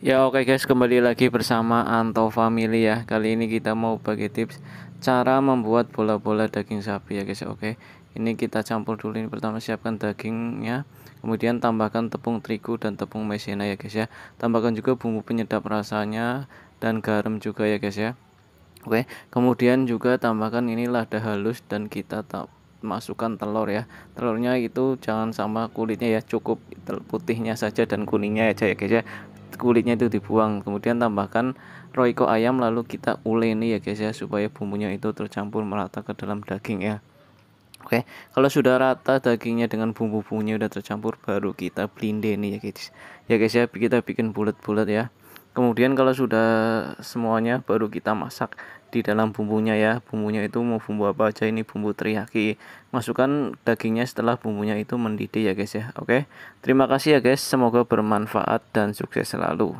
Ya oke okay guys kembali lagi bersama Anto Family ya Kali ini kita mau bagi tips cara membuat bola-bola daging sapi ya guys Oke okay. ini kita campur dulu ini pertama siapkan dagingnya Kemudian tambahkan tepung terigu dan tepung maizena ya guys ya Tambahkan juga bumbu penyedap rasanya dan garam juga ya guys ya Oke okay. kemudian juga tambahkan ini lada halus dan kita tak masukkan telur ya telurnya itu jangan sama kulitnya ya cukup putihnya saja dan kuningnya aja ya guys ya kulitnya itu dibuang kemudian tambahkan roiko ayam lalu kita uleni ya guys ya supaya bumbunya itu tercampur merata ke dalam daging ya Oke, kalau sudah rata dagingnya dengan bumbu-bumbunya udah tercampur baru kita blendeni ya guys. Ya guys ya, kita bikin bulat-bulat ya kemudian kalau sudah semuanya baru kita masak di dalam bumbunya ya bumbunya itu mau bumbu apa aja ini bumbu teriyaki masukkan dagingnya setelah bumbunya itu mendidih ya guys ya oke terima kasih ya guys semoga bermanfaat dan sukses selalu